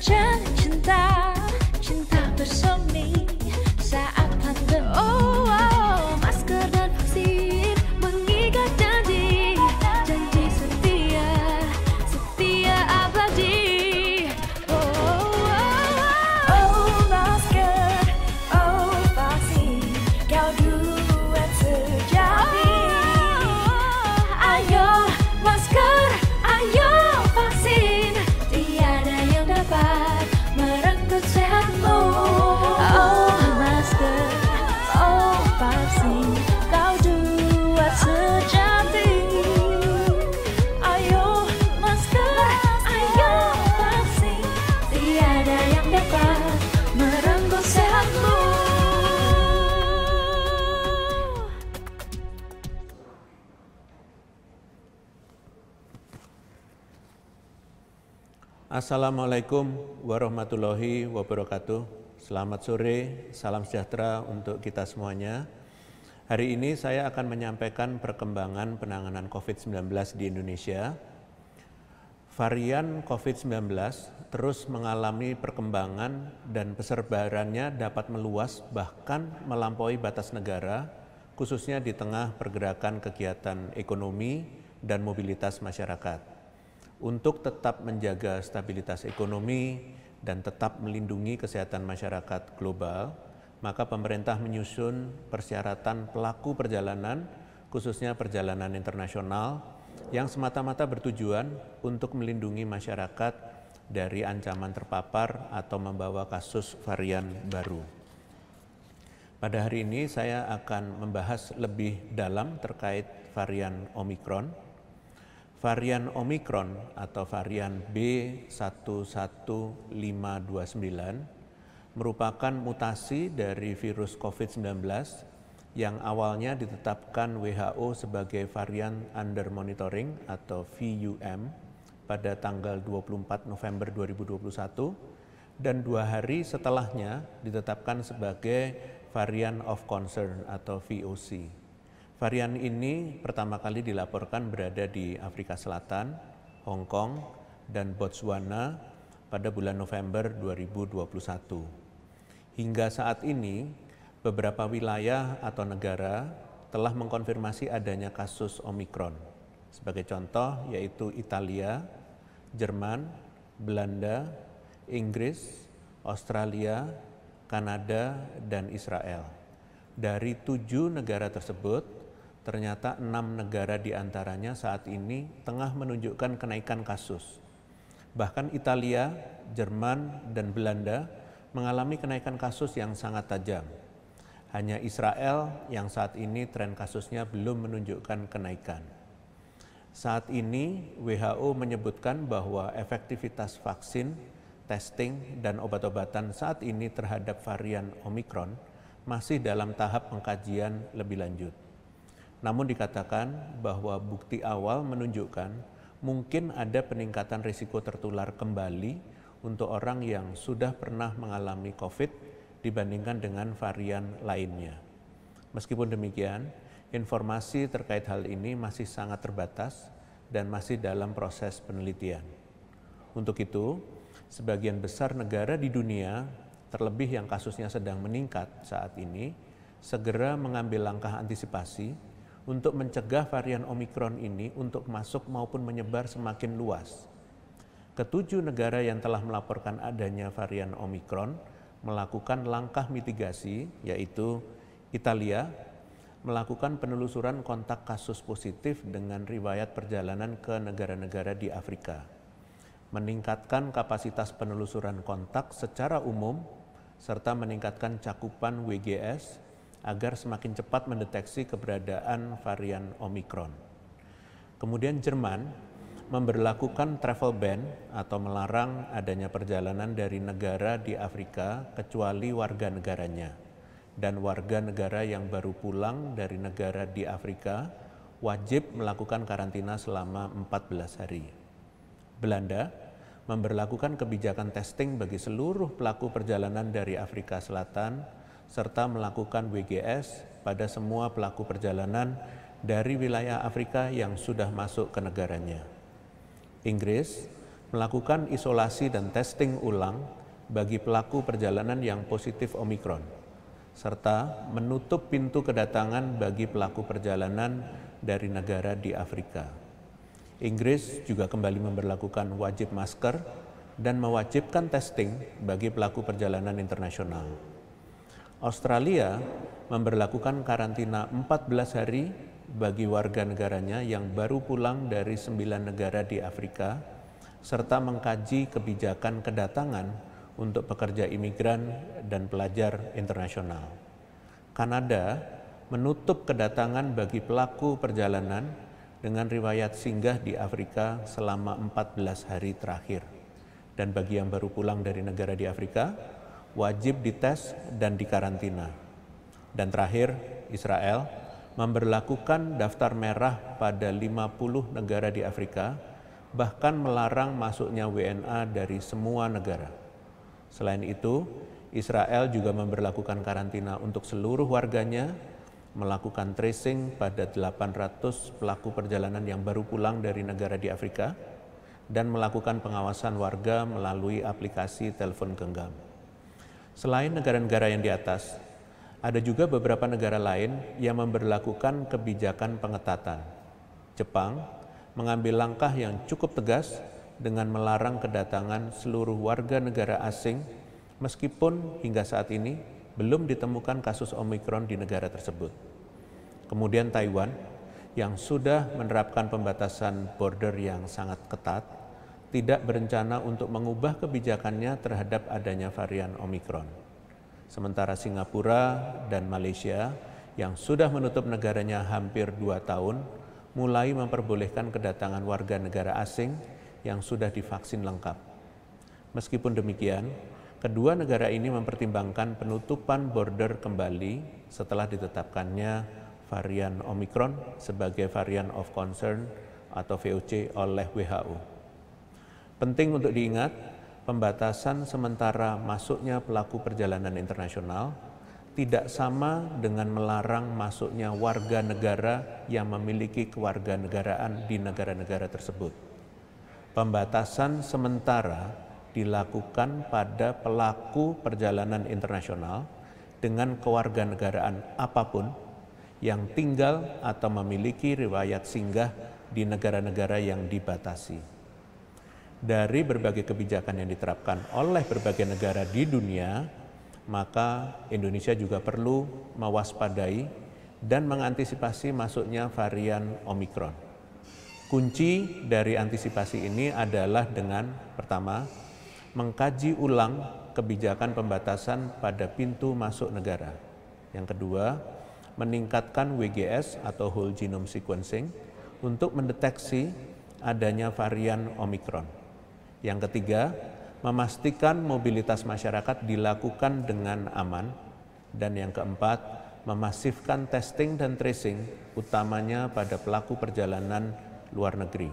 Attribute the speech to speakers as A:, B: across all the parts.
A: sunshine
B: Assalamualaikum warahmatullahi wabarakatuh. Selamat sore, salam sejahtera untuk kita semuanya. Hari ini saya akan menyampaikan perkembangan penanganan COVID-19 di Indonesia. Varian COVID-19 terus mengalami perkembangan dan peserbarannya dapat meluas bahkan melampaui batas negara, khususnya di tengah pergerakan kegiatan ekonomi dan mobilitas masyarakat untuk tetap menjaga stabilitas ekonomi dan tetap melindungi kesehatan masyarakat global, maka pemerintah menyusun persyaratan pelaku perjalanan, khususnya perjalanan internasional, yang semata-mata bertujuan untuk melindungi masyarakat dari ancaman terpapar atau membawa kasus varian baru. Pada hari ini saya akan membahas lebih dalam terkait varian Omikron varian Omicron atau varian B11529 merupakan mutasi dari virus COVID-19 yang awalnya ditetapkan WHO sebagai varian under monitoring atau VUM pada tanggal 24 November 2021 dan dua hari setelahnya ditetapkan sebagai varian of concern atau VOC. Varian ini pertama kali dilaporkan berada di Afrika Selatan, Hong Kong, dan Botswana pada bulan November 2021. Hingga saat ini, beberapa wilayah atau negara telah mengkonfirmasi adanya kasus Omikron. Sebagai contoh, yaitu Italia, Jerman, Belanda, Inggris, Australia, Kanada, dan Israel. Dari tujuh negara tersebut, ternyata enam negara diantaranya saat ini tengah menunjukkan kenaikan kasus. Bahkan Italia, Jerman, dan Belanda mengalami kenaikan kasus yang sangat tajam. Hanya Israel yang saat ini tren kasusnya belum menunjukkan kenaikan. Saat ini WHO menyebutkan bahwa efektivitas vaksin, testing, dan obat-obatan saat ini terhadap varian Omikron masih dalam tahap pengkajian lebih lanjut. Namun dikatakan bahwa bukti awal menunjukkan mungkin ada peningkatan risiko tertular kembali untuk orang yang sudah pernah mengalami COVID dibandingkan dengan varian lainnya. Meskipun demikian, informasi terkait hal ini masih sangat terbatas dan masih dalam proses penelitian. Untuk itu, sebagian besar negara di dunia, terlebih yang kasusnya sedang meningkat saat ini, segera mengambil langkah antisipasi untuk mencegah varian Omikron ini untuk masuk maupun menyebar semakin luas. Ketujuh negara yang telah melaporkan adanya varian Omikron melakukan langkah mitigasi, yaitu Italia melakukan penelusuran kontak kasus positif dengan riwayat perjalanan ke negara-negara di Afrika, meningkatkan kapasitas penelusuran kontak secara umum, serta meningkatkan cakupan WGS agar semakin cepat mendeteksi keberadaan varian Omikron. Kemudian Jerman memberlakukan travel ban atau melarang adanya perjalanan dari negara di Afrika kecuali warga negaranya dan warga negara yang baru pulang dari negara di Afrika wajib melakukan karantina selama 14 hari. Belanda memberlakukan kebijakan testing bagi seluruh pelaku perjalanan dari Afrika Selatan serta melakukan WGS pada semua pelaku perjalanan dari wilayah Afrika yang sudah masuk ke negaranya. Inggris melakukan isolasi dan testing ulang bagi pelaku perjalanan yang positif Omikron, serta menutup pintu kedatangan bagi pelaku perjalanan dari negara di Afrika. Inggris juga kembali memperlakukan wajib masker dan mewajibkan testing bagi pelaku perjalanan internasional. Australia memberlakukan karantina 14 hari bagi warga negaranya yang baru pulang dari sembilan negara di Afrika serta mengkaji kebijakan kedatangan untuk pekerja imigran dan pelajar internasional. Kanada menutup kedatangan bagi pelaku perjalanan dengan riwayat singgah di Afrika selama 14 hari terakhir. Dan bagi yang baru pulang dari negara di Afrika, wajib dites dan dikarantina. Dan terakhir, Israel memberlakukan daftar merah pada 50 negara di Afrika, bahkan melarang masuknya WNA dari semua negara. Selain itu, Israel juga memberlakukan karantina untuk seluruh warganya, melakukan tracing pada 800 pelaku perjalanan yang baru pulang dari negara di Afrika, dan melakukan pengawasan warga melalui aplikasi telepon genggam. Selain negara-negara yang di atas, ada juga beberapa negara lain yang memberlakukan kebijakan pengetatan. Jepang mengambil langkah yang cukup tegas dengan melarang kedatangan seluruh warga negara asing meskipun hingga saat ini belum ditemukan kasus Omikron di negara tersebut. Kemudian Taiwan yang sudah menerapkan pembatasan border yang sangat ketat tidak berencana untuk mengubah kebijakannya terhadap adanya varian Omikron. Sementara Singapura dan Malaysia yang sudah menutup negaranya hampir dua tahun, mulai memperbolehkan kedatangan warga negara asing yang sudah divaksin lengkap. Meskipun demikian, kedua negara ini mempertimbangkan penutupan border kembali setelah ditetapkannya varian Omikron sebagai varian of concern atau VOC oleh WHO. Penting untuk diingat, pembatasan sementara masuknya pelaku perjalanan internasional tidak sama dengan melarang masuknya warga negara yang memiliki kewarganegaraan di negara-negara tersebut. Pembatasan sementara dilakukan pada pelaku perjalanan internasional dengan kewarganegaraan apapun yang tinggal atau memiliki riwayat singgah di negara-negara yang dibatasi dari berbagai kebijakan yang diterapkan oleh berbagai negara di dunia, maka Indonesia juga perlu mewaspadai dan mengantisipasi masuknya varian Omikron. Kunci dari antisipasi ini adalah dengan pertama, mengkaji ulang kebijakan pembatasan pada pintu masuk negara. Yang kedua, meningkatkan WGS atau whole genome sequencing untuk mendeteksi adanya varian Omikron. Yang ketiga, memastikan mobilitas masyarakat dilakukan dengan aman. Dan yang keempat, memasifkan testing dan tracing, utamanya pada pelaku perjalanan luar negeri.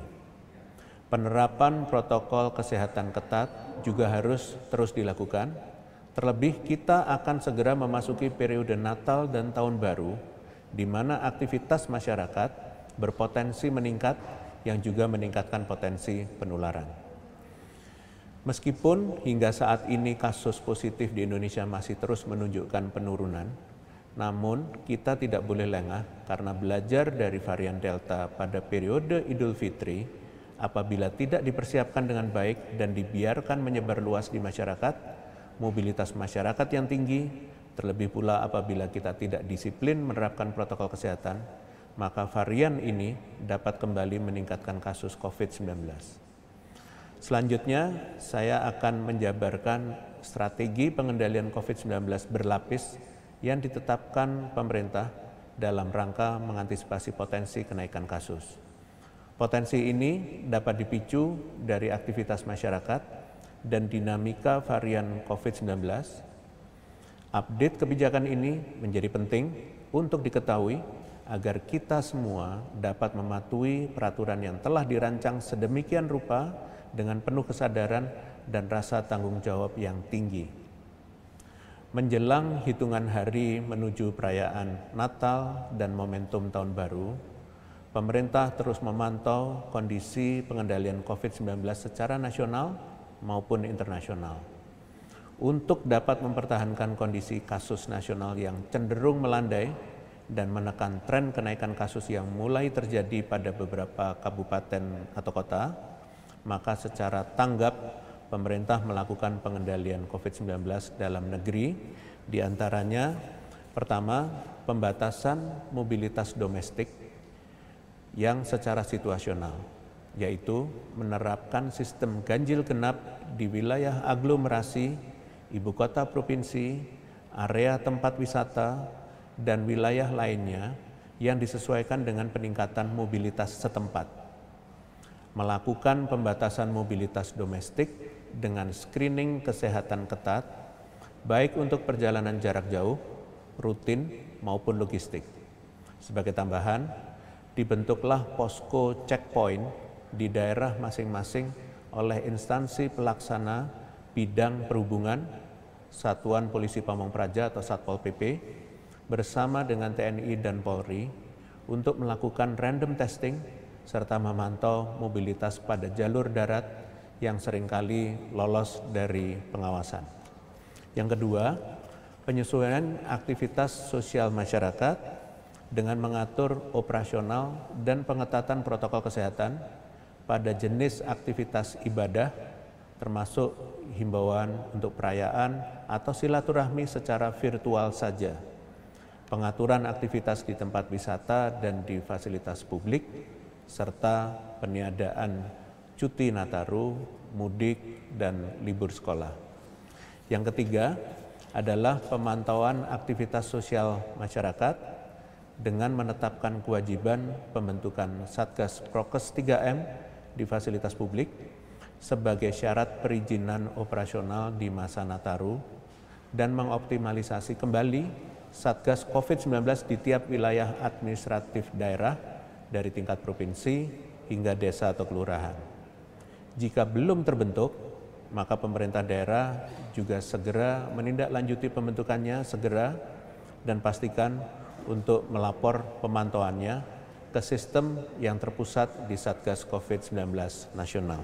B: Penerapan protokol kesehatan ketat juga harus terus dilakukan. Terlebih, kita akan segera memasuki periode Natal dan Tahun Baru, di mana aktivitas masyarakat berpotensi meningkat, yang juga meningkatkan potensi penularan. Meskipun hingga saat ini kasus positif di Indonesia masih terus menunjukkan penurunan, namun kita tidak boleh lengah karena belajar dari varian Delta pada periode Idul Fitri apabila tidak dipersiapkan dengan baik dan dibiarkan menyebar luas di masyarakat, mobilitas masyarakat yang tinggi, terlebih pula apabila kita tidak disiplin menerapkan protokol kesehatan, maka varian ini dapat kembali meningkatkan kasus COVID-19. Selanjutnya, saya akan menjabarkan strategi pengendalian COVID-19 berlapis yang ditetapkan pemerintah dalam rangka mengantisipasi potensi kenaikan kasus. Potensi ini dapat dipicu dari aktivitas masyarakat dan dinamika varian COVID-19. Update kebijakan ini menjadi penting untuk diketahui agar kita semua dapat mematuhi peraturan yang telah dirancang sedemikian rupa dengan penuh kesadaran dan rasa tanggung jawab yang tinggi. Menjelang hitungan hari menuju perayaan Natal dan momentum tahun baru, pemerintah terus memantau kondisi pengendalian COVID-19 secara nasional maupun internasional. Untuk dapat mempertahankan kondisi kasus nasional yang cenderung melandai dan menekan tren kenaikan kasus yang mulai terjadi pada beberapa kabupaten atau kota, maka secara tanggap pemerintah melakukan pengendalian COVID-19 dalam negeri, diantaranya pertama pembatasan mobilitas domestik yang secara situasional, yaitu menerapkan sistem ganjil genap di wilayah aglomerasi, ibu kota provinsi, area tempat wisata, dan wilayah lainnya yang disesuaikan dengan peningkatan mobilitas setempat melakukan pembatasan mobilitas domestik dengan screening kesehatan ketat, baik untuk perjalanan jarak jauh, rutin, maupun logistik. Sebagai tambahan, dibentuklah posko checkpoint di daerah masing-masing oleh instansi pelaksana bidang perhubungan, Satuan Polisi Pamong Praja atau Satpol PP, bersama dengan TNI dan Polri untuk melakukan random testing serta memantau mobilitas pada jalur darat yang seringkali lolos dari pengawasan. Yang kedua, penyesuaian aktivitas sosial masyarakat dengan mengatur operasional dan pengetatan protokol kesehatan pada jenis aktivitas ibadah termasuk himbauan untuk perayaan atau silaturahmi secara virtual saja. Pengaturan aktivitas di tempat wisata dan di fasilitas publik serta peniadaan cuti Nataru, mudik, dan libur sekolah. Yang ketiga adalah pemantauan aktivitas sosial masyarakat dengan menetapkan kewajiban pembentukan Satgas Prokes 3M di fasilitas publik sebagai syarat perizinan operasional di masa Nataru dan mengoptimalisasi kembali Satgas COVID-19 di tiap wilayah administratif daerah dari tingkat provinsi hingga desa atau kelurahan. Jika belum terbentuk, maka pemerintah daerah juga segera menindaklanjuti pembentukannya segera dan pastikan untuk melapor pemantauannya ke sistem yang terpusat di Satgas COVID-19 nasional.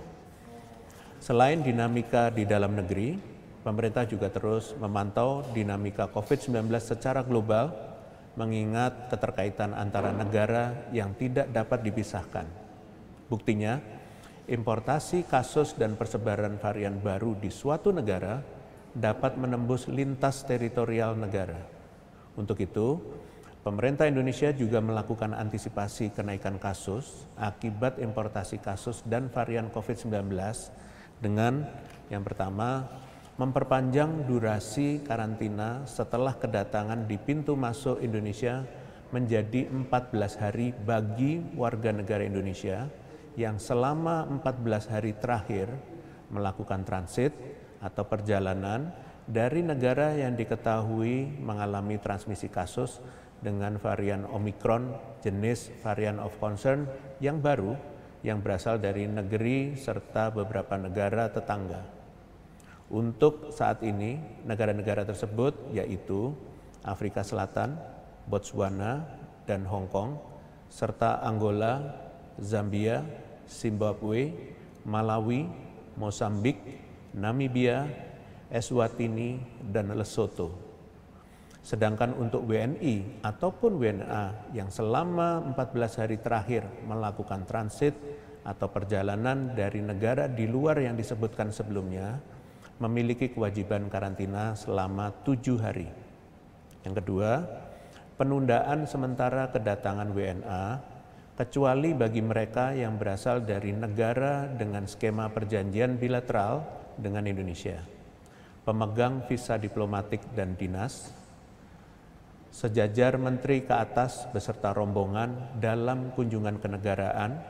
B: Selain dinamika di dalam negeri, pemerintah juga terus memantau dinamika COVID-19 secara global mengingat keterkaitan antara negara yang tidak dapat dipisahkan. Buktinya, importasi kasus dan persebaran varian baru di suatu negara dapat menembus lintas teritorial negara. Untuk itu, pemerintah Indonesia juga melakukan antisipasi kenaikan kasus akibat importasi kasus dan varian COVID-19 dengan yang pertama memperpanjang durasi karantina setelah kedatangan di pintu masuk Indonesia menjadi 14 hari bagi warga negara Indonesia yang selama 14 hari terakhir melakukan transit atau perjalanan dari negara yang diketahui mengalami transmisi kasus dengan varian Omicron jenis varian of concern yang baru yang berasal dari negeri serta beberapa negara tetangga. Untuk saat ini negara-negara tersebut yaitu Afrika Selatan, Botswana, dan Hong Kong, serta Angola, Zambia, Zimbabwe, Malawi, Mosambik, Namibia, Eswatini, dan Lesotho. Sedangkan untuk WNI ataupun WNA yang selama 14 hari terakhir melakukan transit atau perjalanan dari negara di luar yang disebutkan sebelumnya, memiliki kewajiban karantina selama tujuh hari. Yang kedua, penundaan sementara kedatangan WNA kecuali bagi mereka yang berasal dari negara dengan skema perjanjian bilateral dengan Indonesia, pemegang visa diplomatik dan dinas, sejajar menteri ke atas beserta rombongan dalam kunjungan kenegaraan,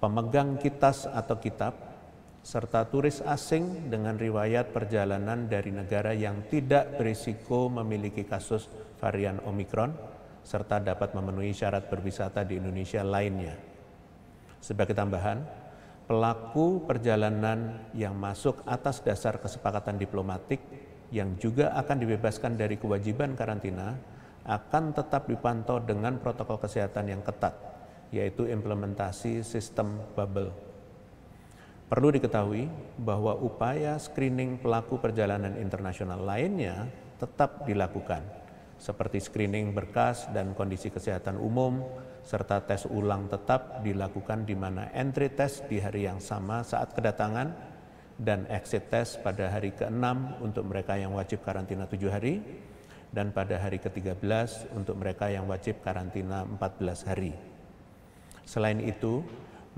B: pemegang kitas atau kitab, serta turis asing dengan riwayat perjalanan dari negara yang tidak berisiko memiliki kasus varian Omikron, serta dapat memenuhi syarat berwisata di Indonesia lainnya. Sebagai tambahan, pelaku perjalanan yang masuk atas dasar kesepakatan diplomatik yang juga akan dibebaskan dari kewajiban karantina akan tetap dipantau dengan protokol kesehatan yang ketat, yaitu implementasi sistem bubble Perlu diketahui bahwa upaya screening pelaku perjalanan internasional lainnya tetap dilakukan, seperti screening berkas dan kondisi kesehatan umum, serta tes ulang tetap dilakukan di mana entry test di hari yang sama saat kedatangan dan exit test pada hari ke-6 untuk mereka yang wajib karantina 7 hari dan pada hari ke-13 untuk mereka yang wajib karantina 14 hari. Selain itu,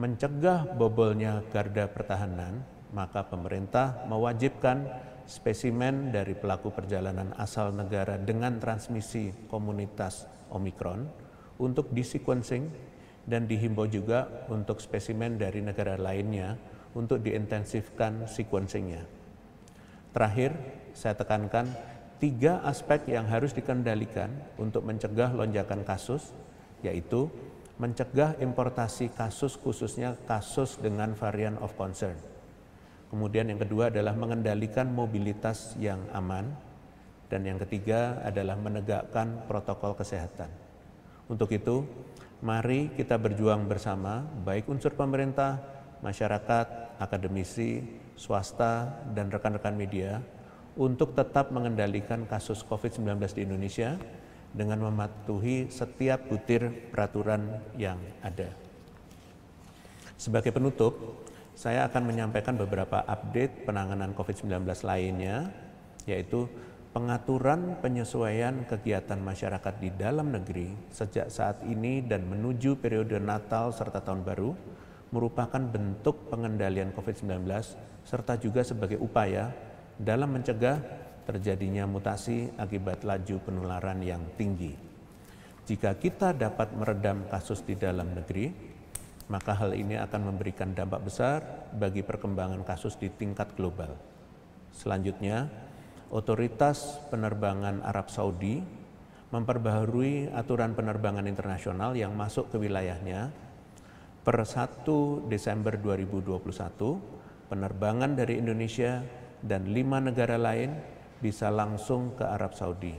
B: mencegah bobolnya garda pertahanan, maka pemerintah mewajibkan spesimen dari pelaku perjalanan asal negara dengan transmisi komunitas Omikron untuk disequencing dan dihimbau juga untuk spesimen dari negara lainnya untuk diintensifkan sequencingnya. Terakhir, saya tekankan tiga aspek yang harus dikendalikan untuk mencegah lonjakan kasus, yaitu mencegah importasi kasus khususnya kasus dengan varian of concern. Kemudian yang kedua adalah mengendalikan mobilitas yang aman dan yang ketiga adalah menegakkan protokol kesehatan. Untuk itu, mari kita berjuang bersama baik unsur pemerintah, masyarakat, akademisi, swasta dan rekan-rekan media untuk tetap mengendalikan kasus COVID-19 di Indonesia dengan mematuhi setiap butir peraturan yang ada. Sebagai penutup, saya akan menyampaikan beberapa update penanganan COVID-19 lainnya, yaitu pengaturan penyesuaian kegiatan masyarakat di dalam negeri sejak saat ini dan menuju periode Natal serta Tahun Baru merupakan bentuk pengendalian COVID-19 serta juga sebagai upaya dalam mencegah terjadinya mutasi akibat laju penularan yang tinggi. Jika kita dapat meredam kasus di dalam negeri, maka hal ini akan memberikan dampak besar bagi perkembangan kasus di tingkat global. Selanjutnya, otoritas penerbangan Arab Saudi memperbaharui aturan penerbangan internasional yang masuk ke wilayahnya per 1 Desember 2021, penerbangan dari Indonesia dan lima negara lain bisa langsung ke Arab Saudi.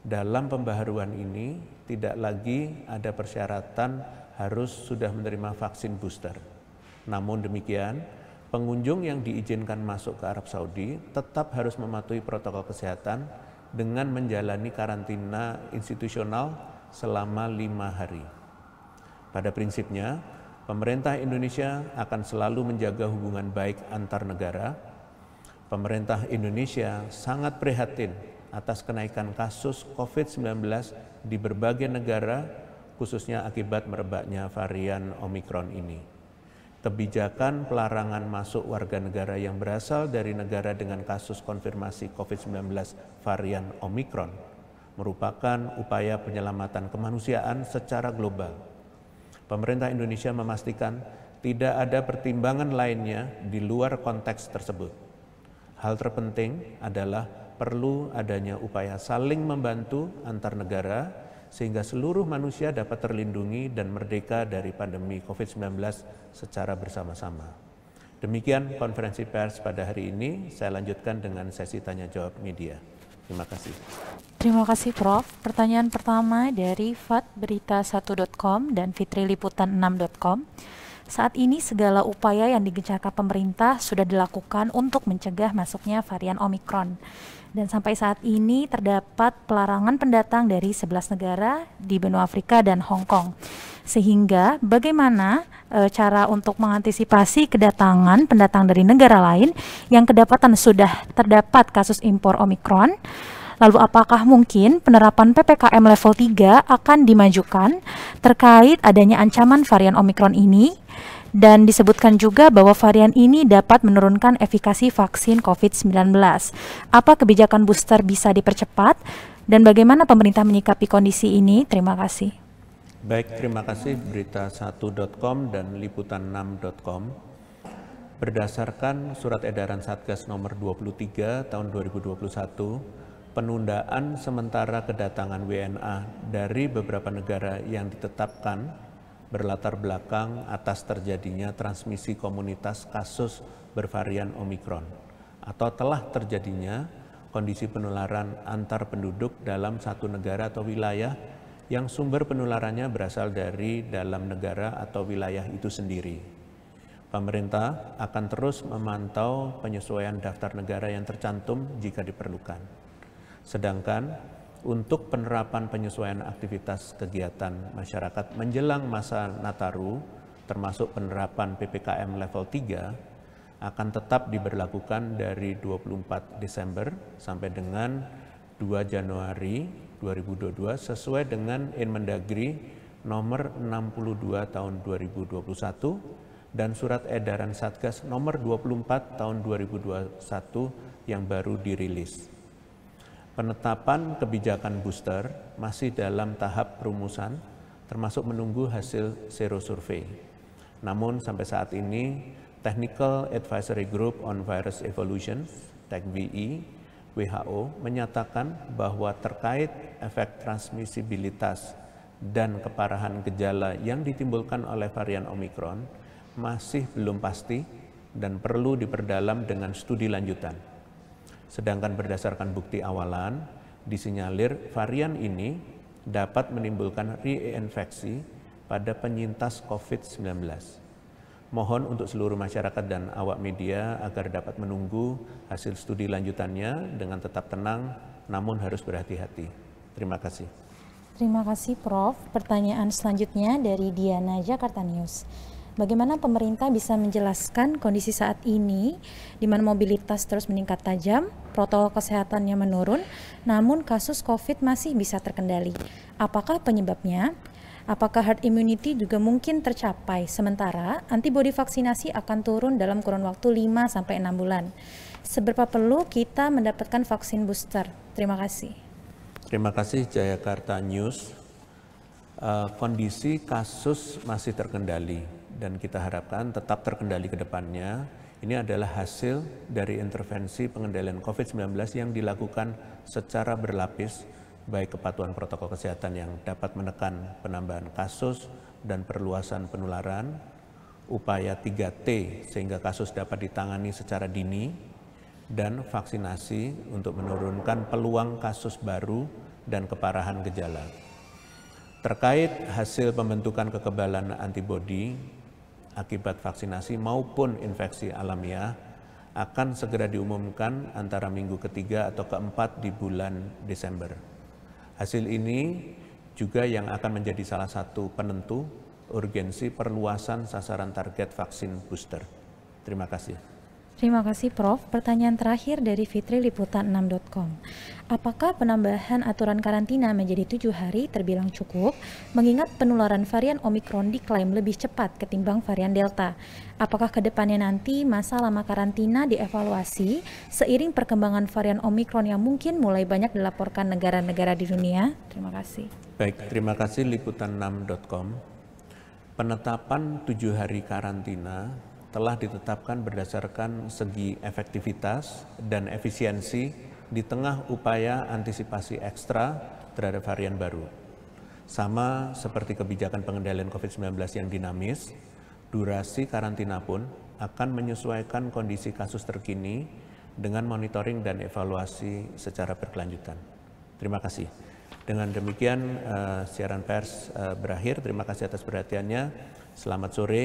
B: Dalam pembaharuan ini tidak lagi ada persyaratan harus sudah menerima vaksin booster. Namun demikian, pengunjung yang diizinkan masuk ke Arab Saudi tetap harus mematuhi protokol kesehatan dengan menjalani karantina institusional selama lima hari. Pada prinsipnya, pemerintah Indonesia akan selalu menjaga hubungan baik antar negara pemerintah Indonesia sangat prihatin atas kenaikan kasus COVID-19 di berbagai negara, khususnya akibat merebaknya varian Omikron ini. Kebijakan pelarangan masuk warga negara yang berasal dari negara dengan kasus konfirmasi COVID-19 varian Omikron merupakan upaya penyelamatan kemanusiaan secara global. Pemerintah Indonesia memastikan tidak ada pertimbangan lainnya di luar konteks tersebut Hal terpenting adalah perlu adanya upaya saling membantu antar negara sehingga seluruh manusia dapat terlindungi dan merdeka dari pandemi COVID-19 secara bersama-sama. Demikian konferensi pers pada hari ini. Saya lanjutkan dengan sesi tanya jawab media. Terima kasih.
C: Terima kasih Prof. Pertanyaan pertama dari fatberita1.com dan fitriliputan6.com. Saat ini segala upaya yang digencarkan pemerintah sudah dilakukan untuk mencegah masuknya varian Omikron. Dan sampai saat ini terdapat pelarangan pendatang dari 11 negara di benua Afrika dan Hong Kong. Sehingga bagaimana e, cara untuk mengantisipasi kedatangan pendatang dari negara lain yang kedapatan sudah terdapat kasus impor Omikron? Lalu apakah mungkin penerapan PPKM level 3 akan dimajukan terkait adanya ancaman varian Omikron ini? dan disebutkan juga bahwa varian ini dapat menurunkan efikasi vaksin COVID-19. Apa kebijakan booster bisa dipercepat dan bagaimana pemerintah menyikapi kondisi ini? Terima kasih.
B: Baik, terima kasih berita1.com dan liputan6.com. Berdasarkan surat edaran Satgas nomor 23 tahun 2021 penundaan sementara kedatangan WNA dari beberapa negara yang ditetapkan berlatar belakang atas terjadinya transmisi komunitas kasus bervarian Omikron atau telah terjadinya kondisi penularan antar penduduk dalam satu negara atau wilayah yang sumber penularannya berasal dari dalam negara atau wilayah itu sendiri. Pemerintah akan terus memantau penyesuaian daftar negara yang tercantum jika diperlukan. Sedangkan untuk penerapan penyesuaian aktivitas kegiatan masyarakat menjelang masa Nataru, termasuk penerapan PPKM level 3, akan tetap diberlakukan dari 24 Desember sampai dengan 2 Januari 2022 sesuai dengan Inmendagri nomor 62 tahun 2021 dan surat edaran Satgas nomor 24 tahun 2021 yang baru dirilis. Penetapan kebijakan booster masih dalam tahap perumusan, termasuk menunggu hasil serosurvei. Namun sampai saat ini, Technical Advisory Group on Virus Evolution, TECVI, e, WHO menyatakan bahwa terkait efek transmisibilitas dan keparahan gejala yang ditimbulkan oleh varian Omicron masih belum pasti dan perlu diperdalam dengan studi lanjutan. Sedangkan berdasarkan bukti awalan, disinyalir varian ini dapat menimbulkan reinfeksi pada penyintas COVID-19. Mohon untuk seluruh masyarakat dan awak media agar dapat menunggu hasil studi lanjutannya dengan tetap tenang, namun harus berhati-hati. Terima kasih.
C: Terima kasih, Prof. Pertanyaan selanjutnya dari Diana Jakarta News bagaimana pemerintah bisa menjelaskan kondisi saat ini di mana mobilitas terus meningkat tajam, protokol kesehatannya menurun, namun kasus COVID masih bisa terkendali. Apakah penyebabnya? Apakah herd immunity juga mungkin tercapai? Sementara antibodi vaksinasi akan turun dalam kurun waktu 5 sampai 6 bulan. Seberapa perlu kita mendapatkan vaksin booster? Terima kasih.
B: Terima kasih Jayakarta News. Eh, kondisi kasus masih terkendali dan kita harapkan tetap terkendali ke depannya. Ini adalah hasil dari intervensi pengendalian COVID-19 yang dilakukan secara berlapis, baik kepatuhan protokol kesehatan yang dapat menekan penambahan kasus dan perluasan penularan, upaya 3T sehingga kasus dapat ditangani secara dini, dan vaksinasi untuk menurunkan peluang kasus baru dan keparahan gejala. Terkait hasil pembentukan kekebalan antibodi, akibat vaksinasi maupun infeksi alamiah akan segera diumumkan antara minggu ketiga atau keempat di bulan Desember. Hasil ini juga yang akan menjadi salah satu penentu urgensi perluasan sasaran target vaksin booster. Terima kasih.
C: Terima kasih Prof. Pertanyaan terakhir dari Fitri Liputan 6.com. Apakah penambahan aturan karantina menjadi tujuh hari terbilang cukup mengingat penularan varian Omikron diklaim lebih cepat ketimbang varian Delta? Apakah kedepannya nanti masa lama karantina dievaluasi seiring perkembangan varian Omikron yang mungkin mulai banyak dilaporkan negara-negara di dunia? Terima kasih. Baik,
B: terima kasih Liputan6.com. Penetapan tujuh hari karantina telah ditetapkan berdasarkan segi efektivitas dan efisiensi di tengah upaya antisipasi ekstra terhadap varian baru. Sama seperti kebijakan pengendalian COVID-19 yang dinamis, durasi karantina pun akan menyesuaikan kondisi kasus terkini dengan monitoring dan evaluasi secara berkelanjutan. Terima kasih. Dengan demikian uh, siaran pers uh, berakhir. Terima kasih atas perhatiannya. Selamat sore.